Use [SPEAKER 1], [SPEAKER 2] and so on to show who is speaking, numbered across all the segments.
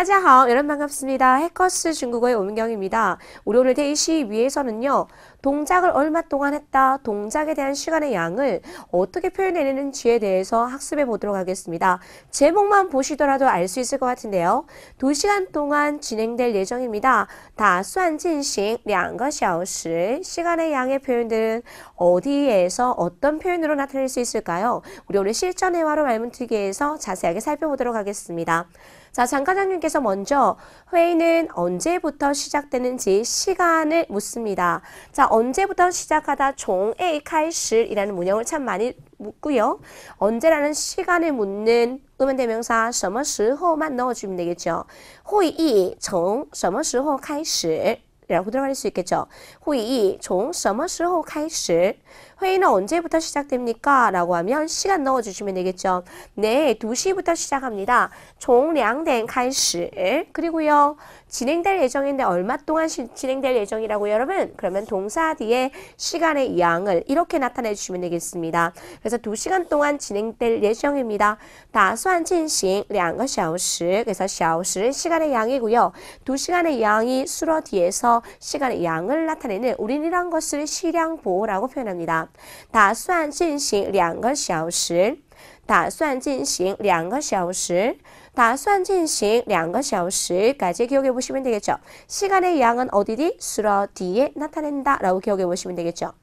[SPEAKER 1] 안녕하세요. 여러분 반갑습니다. 해커스 중국어의 오민경입니다. 우리 오늘 대시 위에서는요. 동작을 얼마 동안 했다, 동작에 대한 시간의 양을 어떻게 표현해내는지에 대해서 학습해 보도록 하겠습니다. 제목만 보시더라도 알 수 있을 것 같은데요. 2시간 동안 진행될 예정입니다. 다算进行 2个小时 시간의 양의 표현들은 어디에서 어떤 표현으로 나타낼 수 있을까요? 우리 오늘 실전회화로 말문트기에서 자세하게 살펴보도록 하겠습니다. 자, 장과장님께서 먼저 회의는 언제부터 시작되는지 시간을 묻습니다. 자, 언제부터 시작하다 종에 开始이라는 문형을 참 많이 묻고요. 언제라는 시간을 묻는 음원대명사 什么时候만 넣어주면 되겠죠. 회의 从什么时候开始 라고도 할수 있겠죠. 회의 종什么时候开始? 회의는 언제부터 시작됩니까? 라고 하면 시간 넣어주시면 되겠죠. 네, 2시부터 시작합니다. 종량된 开始 그리고요. 진행될 예정인데 얼마 동안 시, 진행될 예정이라고 여러분 그러면 동사 뒤에 시간의 양을 이렇게 나타내 주시면 되겠습니다. 그래서 2시간 동안 진행될 예정입니다. 다수한 진행 个小时 그래서 小时 시간의 양이고요. 2시간의 양이 수로 뒤에서 시간의 양을 나타내는 우린이란 것을 시량 보호라고 표현합니다. 打算进行两个小时。打算进行两个小时, 打算进行两个小时까지 기억해 보시면 되겠죠. 시간의 양은 어디디? 수러 뒤에 나타낸다 라고 기억해 보시면 되겠죠.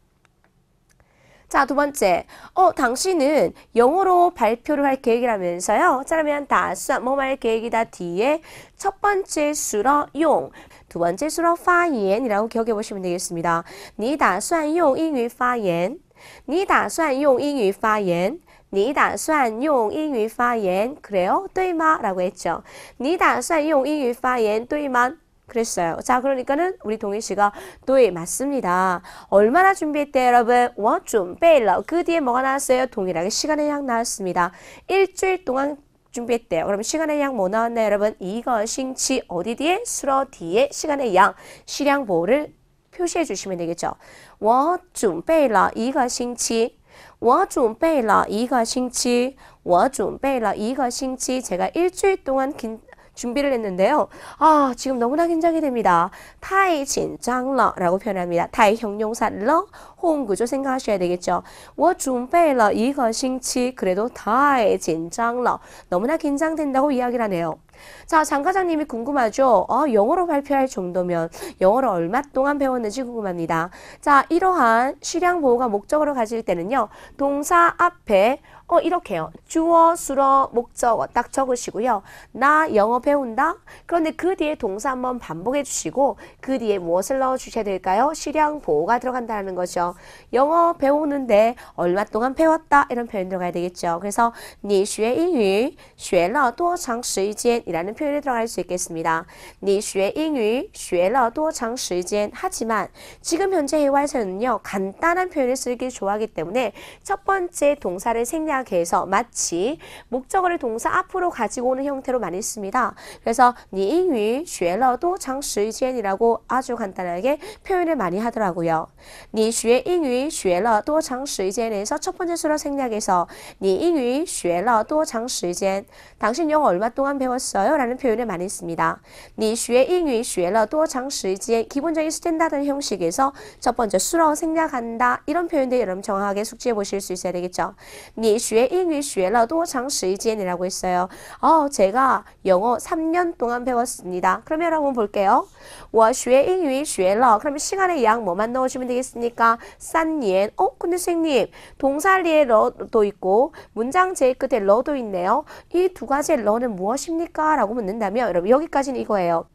[SPEAKER 1] 자, 두 번째. 어, 당신은 영어로 발표를 할 계획이라면서요. 자, 그러면 다 뭐말 계획이다 뒤에 첫 번째 수러 용. 두 번째 수로 파이엔이라고 기억해 보시면 되겠습니다. 你打算用英语发言?你打算用英语发言?你打算用英语发言? 그래요? 对吗? 라고 했죠. 你打算用英语发言对吗? 그랬어요. 자, 그러니까는 우리 동희 씨가 또예 맞습니다. 얼마나 준비했대 여러분? 워 뭐 준비러. 그 뒤에 뭐가 나왔어요? 동일하게 시간의 양 나왔습니다. 일주일 동안 준비했대요. 그러 시간의 양뭐 나왔나요, 여러분? 이거 싱치 어디 뒤에? 수러 뒤에 시간의 양, 시량 보를 표시해 주시면 되겠죠. 我准备了一个星期.我准备了一个星期.我准备了一个星期. 제가 일주일 동안 긴, 준비를 했는데요. 아, 지금 너무나 긴장이 됩니다. 타이 진장러라고 표현합니다. 타이 형용사 러 호응 구조 생각하셔야 되겠죠. 我准备了一个星期 그래도 타이 진장러 너무나 긴장된다고 이야기를 하네요. 자, 장과장님이 궁금하죠? 어, 영어로 발표할 정도면 영어를 얼마 동안 배웠는지 궁금합니다. 자, 이러한 실향 보호가 목적으로 가질 때는요. 동사 앞에 어 이렇게요. 주어, 수어, 목적어 딱 적으시고요. 나 영어 배운다. 그런데 그 뒤에 동사 한번 반복해 주시고 그 뒤에 무엇을 넣어 주셔야 될까요? 실향 보호가 들어간다는 거죠. 영어 배우는데 얼마 동안 배웠다 이런 표현 들어가야 되겠죠. 그래서 你学英语学了多长时间 이라는 표현이 들어갈 수 있겠습니다. 你学英语学了多长时间? 하지만 지금 현재 이 화에서는요. 간단한 표현을 쓰기 좋아하기 때문에 첫 번째 동사를 생략해서 마치 목적어를 동사 앞으로 가지고 오는 형태로 많이 씁니다. 그래서 你英语学了多长时间이라고 아주 간단하게 표현을 많이 하더라고요. 你学英语学了多长时间에서 첫 번째 수로 생략해서 你英语学了多长时间? 당신 영어 얼마 동안 배웠어? 있어요 라는 표현을 많이 씁니다. 你学英语学了多长时间? 기본적인 스탠다드 형식에서 첫 번째 수로 생략한다 이런 표현들 여러분 정확하게 숙지해 보실 수 있어야 되겠죠. 你学英语学了多长时间이라고 했어요. 어, 제가 영어 3년 동안 배웠습니다. 그러면 한번 볼게요. 我学英语学了 그러면 시간의 양 뭐만 넣어주면 되겠습니까? 3년 어? 근데 선생님 동사리에 러도 있고 문장 제일 끝에 러도 있네요. 이 두가지 러는 무엇입니까? 라고 묻는다면 여러분 여기까지는 이거예요.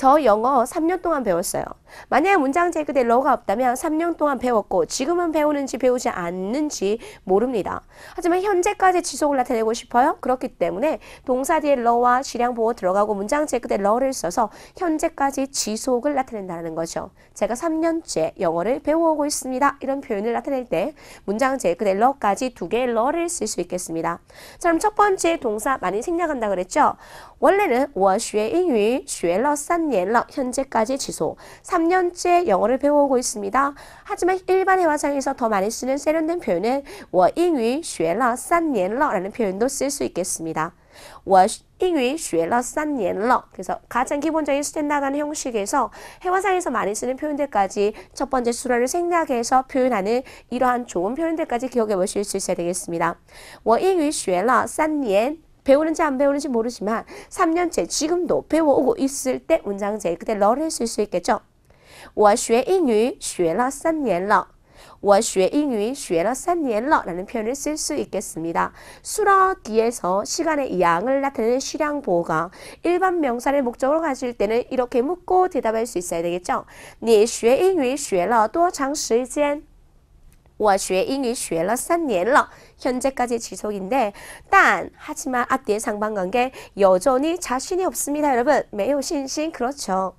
[SPEAKER 1] 저 영어 3년 동안 배웠어요. 만약 문장 제그대 러가 없다면 3년 동안 배웠고 지금은 배우는지 배우지 않는지 모릅니다. 하지만 현재까지 지속을 나타내고 싶어요. 그렇기 때문에 동사 뒤에 러와 실량 보호 들어가고 문장 제그대 러를 써서 현재까지 지속을 나타낸다는 거죠. 제가 3년째 영어를 배워오고 있습니다. 이런 표현을 나타낼 때 문장 제그대 러까지 두 개의 러를 쓸 수 있겠습니다. 자, 그럼 첫 번째 동사 많이 생략한다 그랬죠? 원래는 我学英语学了三 3러 예, 현재까지 지속 3년째 영어를 배워오고 있습니다. 하지만 일반 회화상에서 더 많이 쓰는 세련된 표현은 我英语学了3年了라는 예, 표현도 쓸 수 있겠습니다. 我英语学了3年了 예, 그래서 가장 기본적인 스탠다드한 형식에서 회화상에서 많이 쓰는 표현들까지 첫 번째 수로를 생략해서 표현하는 이러한 좋은 표현들까지 기억해 보실 수 있어야 되겠습니다. 我英语学了3年 배우는지 안 배우는지 모르지만 3년째 지금도 배워오고 있을 때 문장제 일 그때 러를 쓸 수 있겠죠. 我学英语学了三年了我学英语学了三年了라는 표현을 쓸 수 있겠습니다. 수라 뒤에서 시간의 양을 나타내는 실량 보가 일반 명사를 목적으로 가질 때는 이렇게 묻고 대답할 수 있어야 되겠죠. 你学英语学了多长时间?我学英语学了三年了 현재까지 지속인데 단 하지만 앞뒤의 상반관계 여전히 자신이 없습니다. 여러분 没有信心 그렇죠.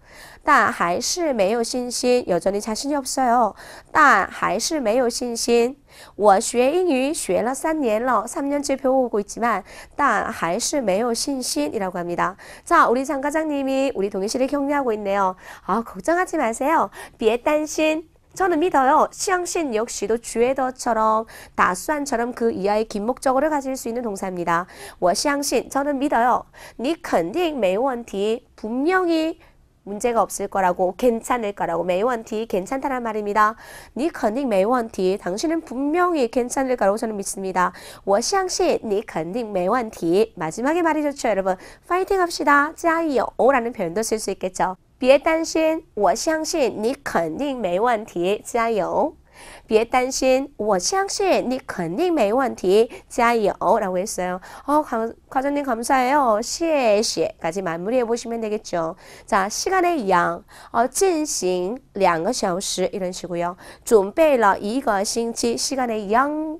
[SPEAKER 1] 但还是没有信心 여전히 자신이 없어요. 但还是没有信心. 我学英语学了3年了. 3년째 배워고 있지만 但还是没有信心이라고 합니다. 자, 우리 장과장님이 우리 동의실을 격려하고 있네요. 아, 걱정하지 마세요. 别担心. 저는 믿어요. 시앙신 역시도 주에더처럼 다수한처럼 그 이하의 긴 목적어를 가질 수 있는 동사입니다. 我相信 저는 믿어요. 니肯定没问题 분명히 문제가 없을 거라고 괜찮을 거라고 매원티 괜찮다는 말입니다. 你肯定没问题. 당신은 분명히 괜찮을 거라고 저는 믿습니다. 我相信你肯定没问题. 마지막에 말이 좋죠, 여러분. 파이팅 합시다. 加油라는 표현도 쓸 수 있겠죠. 别担心,我相信你肯定没问题.加油. 别担心，我相信你肯定没问题，加油라고했어요 어, 과, 과장님 감사해요. 谢谢.까지 마무리해 보시면 되겠죠. 자, 시간의 양, 어, 进行 2个小时 이런 식으로요. 准备了一个星期 시간의 양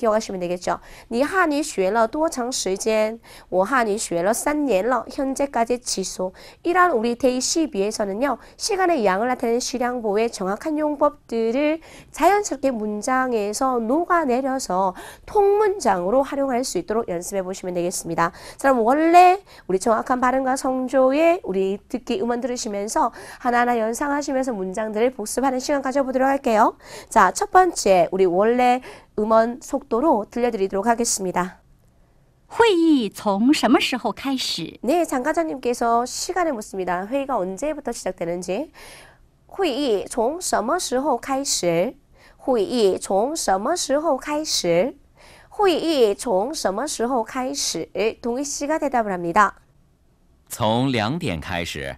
[SPEAKER 1] 기억하시면 되겠죠. 你汉语学了多长时间?我汉语学了3년了. 현재까지 지소. 이러한 우리 데이 1에서는요 시간의 양을 나타내는 시량보의 정확한 용법들을 자연스럽게 문장에서 녹아내려서 통문장으로 활용할 수 있도록 연습해 보시면 되겠습니다. 그럼 원래 우리 정확한 발음과 성조의 우리 듣기 음원 들으시면서 하나하나 연상하시면서 문장들을 복습하는 시간 가져보도록 할게요. 자, 첫 번째 우리 원래 음원 속도로 들려드리도록 하겠습니다. 회의 从什么时候开始? 네, 장과장님께서 시간을 묻습니다. 회의가 언제부터 시작되는지. 회의 从什么时候开始? 회의 从什么时候开始? 회의 从什么时候开始? 동희 씨가 대답을 합니다. 从两点开始。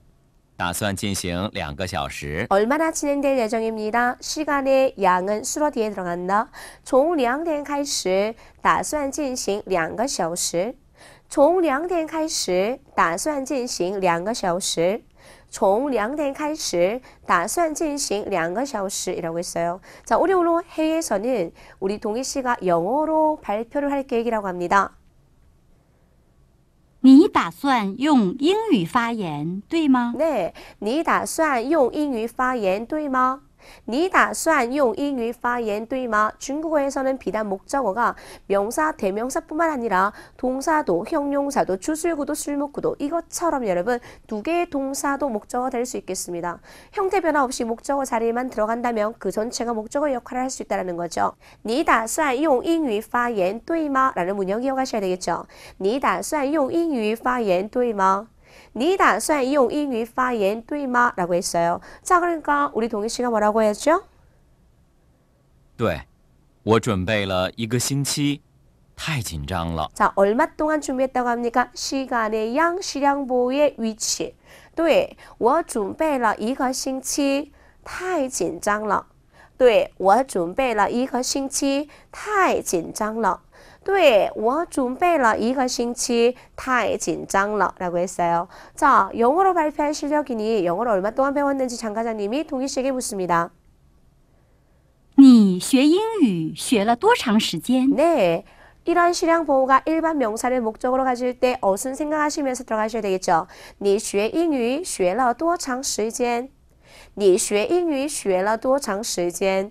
[SPEAKER 1] 얼마나 진행될 예정입니다. 시간의 양은 수로 뒤에 들어간다. 从两点开始打算进行两个小时。从两点开始打算进行两个小时。 从两点开始打算进行两个小时이라고 했어요. 자, 올해로 해외에서는 우리 동희 씨가 영어로 발표를 할 계획이라고 합니다. 你打算用英语发言，对吗？对你打算用英语发言，对吗？你打算用英语 파이엔 对吗? 중국어에서는 비단 목적어가 명사, 대명사뿐만 아니라 동사도, 형용사도, 주술구도, 술목구도 이것처럼 여러분 두 개의 동사도 목적어 될수 있겠습니다. 형태 변화 없이 목적어 자리에만 들어간다면 그 전체가 목적어 역할을 할 수 있다는 거죠. 你打算用英语 파이엔 对吗? 라는 문형 이어가셔야 되겠죠. 你打算用英语发言对吗?你打算用英语发言，对吗？哪个意思哟？个人刚，我们同一我哪个意思？对，我准备了一个星期，太紧张了。얼마동안준비했다고합니 까？ 시간의 양， 량보의위 치。 对，我准备了一个星期，太紧张了。对，我准备了一个星期，太紧张了。 对我准备了一个星期太紧张了라고 했어요. 자, 영어로 발표할 실력이니 영어를 얼마 동안 배웠는지 장과장님이 동희 씨에게 묻습니다. 你学英语学了多长时间? 네. 이런 실형 보호가 일반 명사를 목적으로 가질 때어떤 생각하시면서 들어가셔야 되겠죠. 你学英语学了多长时间?你学英语学了多长时间?你学英语学了多长时间?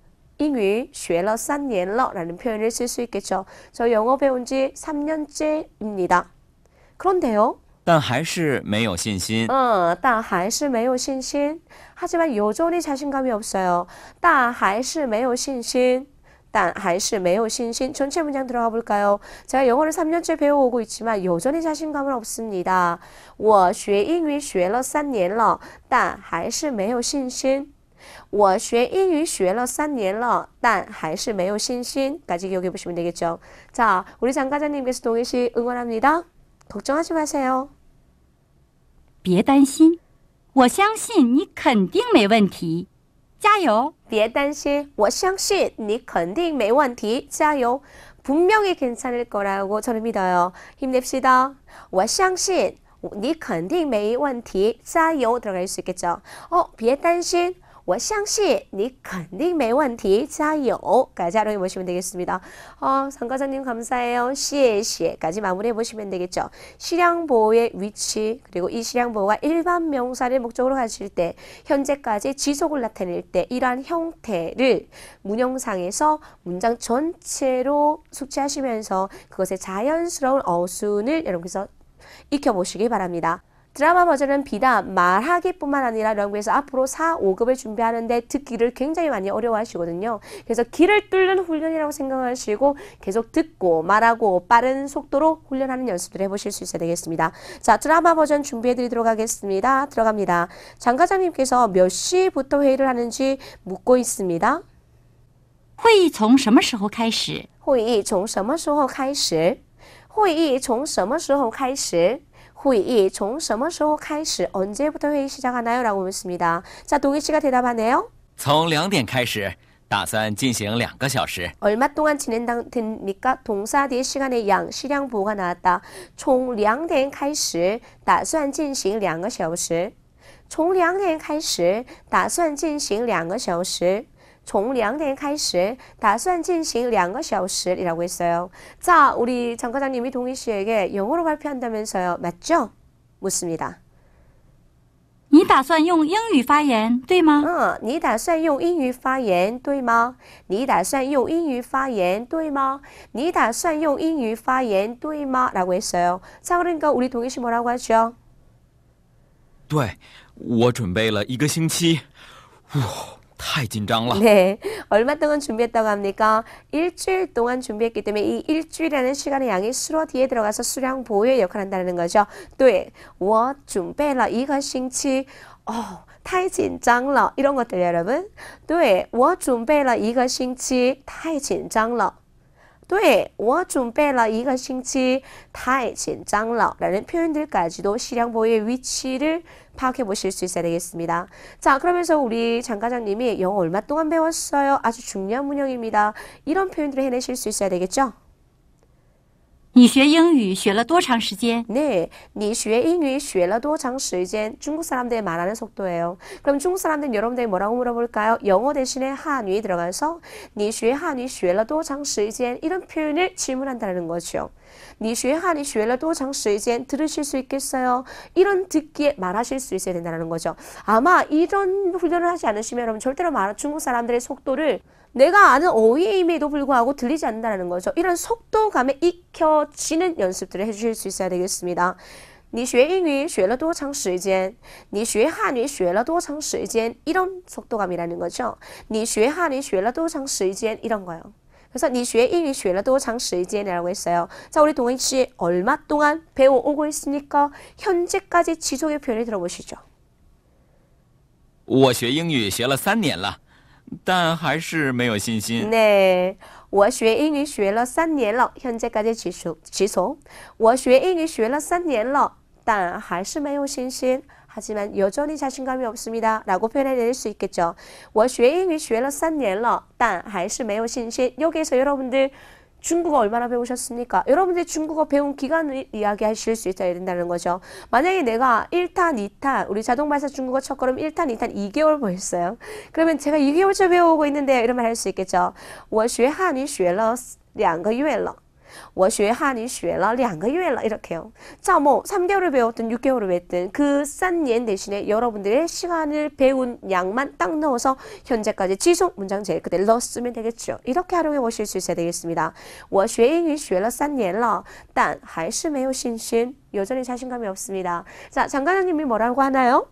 [SPEAKER 1] 잉위 쉐러 산옌러 라는 표현을 쓸 수 있겠죠. 저 영어 배운 지 3년째입니다. 그런데요. 但还是没有信心. 어, 但还是没有信心. 하지만 여전히 자신감이 없어요. 但还是没有信心.但还是没有信心. 전체 문장 들어가 볼까요? 제가 영어를 3년째 배워오고 있지만 여전히 자신감은 없습니다. 我学英语学了3年了,但还是没有信心. 我学英语学了 3년了, 但还是没有信心. 까지 기억해 보시면 되겠죠. 자, 우리 장과장님께서 동희 씨 응원합니다. 걱정하지 마세요. 别担心,我相信你肯定没问题.加油!别担心,我相信你肯定没问题.加油! 분명히 괜찮을 거라고 저는 믿어요. 힘냅시다. 我相信你肯定没问题.加油! 들어갈 수 있겠죠. 어, 别担心, 我相信你肯定没问题加油까지 활용해 보시면 되겠습니다. 어, 상과장님 감사해요. 谢谢까지 마무리해 보시면 되겠죠. 실향보호의 위치 그리고 이 실향보호가 일반 명사를 목적으로 가질 때 현재까지 지속을 나타낼 때 이러한 형태를 문형상에서 문장 전체로 숙지하시면서 그것의 자연스러운 어순을 여러분께서 익혀보시기 바랍니다. 드라마 버전은 비단 말하기뿐만 아니라 영국에서 앞으로 4, 5급을 준비하는데 듣기를 굉장히 많이 어려워하시거든요. 그래서 길을 뚫는 훈련이라고 생각하시고 계속 듣고 말하고 빠른 속도로 훈련하는 연습을 해보실 수 있어야 되겠습니다. 자, 드라마 버전 준비해드리도록 하겠습니다. 들어갑니다. 장과장님께서 몇 시부터 회의를 하는지 묻고 있습니다. 회의 从什么时候开始? 회의 从什么时候开始? 회의 从什么时候开始? 후이从什么时候开始 언제부터 회의 시작하나요? 라고 묻습니다. 자, 동희 씨가 대답하네요. 从两点开始打算进行两个小时. 얼마 동안 진행됩니까? 동사 뒤에 시간의 양, 시량 보호가 나왔다. 从两点开始打算进行两个小时.从两点开始打算进行两个小时.从两点开始，打算进行两个小时。라고해서요자우리장과장님이동기실에게영어로발표한다면서요맞죠무슨뜻이다你打算用英语发言对吗？嗯，你打算用英语发言对吗？你打算用英语发言对吗？你打算用英语发言对吗？라고해서요장과장님과우리동기실뭐라관계요对，我准备了一个星期。哇！ 네, 얼마 동안 준비했다고 합니까? 일주일 동안 준비했기 때문에 이 일주일이라는 시간의 양이 수로 뒤에 들어가서 수량 보호의 역할을 한다는 거죠. 또, 我准备了一个星期. 예, 어, 太紧张了. 이런 것들 여러분. 네, 我准备了一个星期.太紧张了. 예, 对我准备了一个星期，太紧张了. 라는 표현들까지도 실향보의 위치를 파악해 보실 수 있어야 되겠습니다. 자, 그러면서 우리 장과장님이 영어 얼마 동안 배웠어요? 아주 중요한 문형입니다. 이런 표현들을 해내실 수 있어야 되겠죠? 你学英语学了多长时间? 네, 니学 英语学了多长时间? 중국 사람들의 말하는 속도예요. 그럼 중국 사람들은 여러분들이 뭐라고 물어볼까요? 영어 대신에 한위 들어가서 니学 한위 学了多长时间? 이런 표현을 질문한다는 거죠. 니学 한위 学了多长时间? 들으실 수 있겠어요? 이런 듣기에 말하실 수 있어야 된다는 거죠. 아마 이런 훈련을 하지 않으시면 여러분 절대로 말 중국 사람들의 속도를 내가 아는 어휘임에도 불구하고 들리지 않는다는 거죠. 이런 속도감에 익혀지는 연습들을 해주실 수 있어야 되겠습니다. 你学英语学了多长时间?你学汉语学了多长时间? 이런 속도감이라는 거죠. 你学汉语学了多长时间? 이런 거요. 그래서 你学英语学了多长时间이라고 했어요. 자, 우리 동희 씨 얼마 동안 배워오고 있습니까? 현재까지 지속의 표현을 들어보시죠. 我学英语学了3年了。但还是没有信心。那我学英语学了三年了，现在开始起床起床。我学英语学了三年了，但还是没有信心。孩子们，有做一下新高一奥数题的，哪个漂亮点的水一个脚。我学英语学了三年了，但还是没有信心。有给说有老们的。 중국어 얼마나 배우셨습니까? 여러분들이 중국어 배운 기간을 이야기하실 수 있어야 된다는 거죠. 만약에 내가 1탄, 2탄, 우리 자동발사 중국어 첫걸음 1탄, 2탄 2개월 보였어요. 그러면 제가 2개월째 배우고 있는데 이런 말 할 수 있겠죠. 我学汉语学了两个月了。我学汉语学了两个月了. 이렇게요. 자, 뭐 3개월을 배웠든 6개월을 배웠든 그싼옌 대신에 여러분들의 시간을 배운 양만 딱 넣어서 현재까지 지속 문장 제일 그대로 넣었으면 되겠죠. 이렇게 활용해 보실 수 있어야 되겠습니다. 我学英语学了3年了,但还是没有信心. 여전히 자신감이 없습니다. 자, 장관장님이 뭐라고 하나요?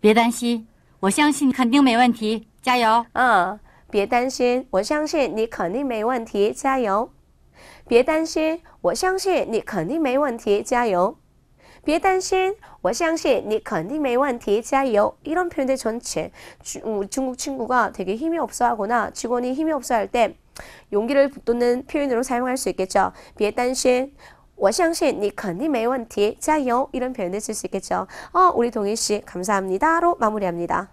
[SPEAKER 1] 别担心,我相信肯定没问题,加油. 어, 别担心,我相信你肯定没问题,加油. 别担心，我相信你肯定没问题，加油！别担心，我相信你肯定没问题，加油！이런표현들전체 음， 중국 친구가 되게 힘이 없어하거나 직원이 힘이 없어할 때 용기를 북돋는 표현으로 사용할 수 있겠죠. 别担心.我相信你肯定没问题加油 이런 표현을 쓸수 있겠죠. 어, 우리 동희 씨 감사합니다로 마무리합니다.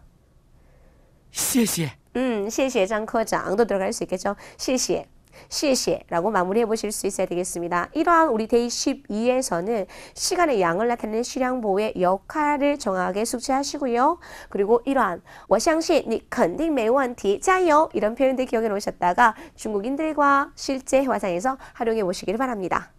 [SPEAKER 1] 谢谢. 음, 谢谢장科长도 들어갈 수 있겠죠. 谢谢. 시에시에라고 마무리해 보실 수 있어야 되겠습니다. 이러한 우리 데이 12에서는 시간의 양을 나타내는 시량보의 역할을 정확하게 숙지하시고요. 그리고 이러한 我相信你肯定没问题加油 이런 표현들 기억해 놓으셨다가 중국인들과 실제 화상에서 활용해 보시길 바랍니다.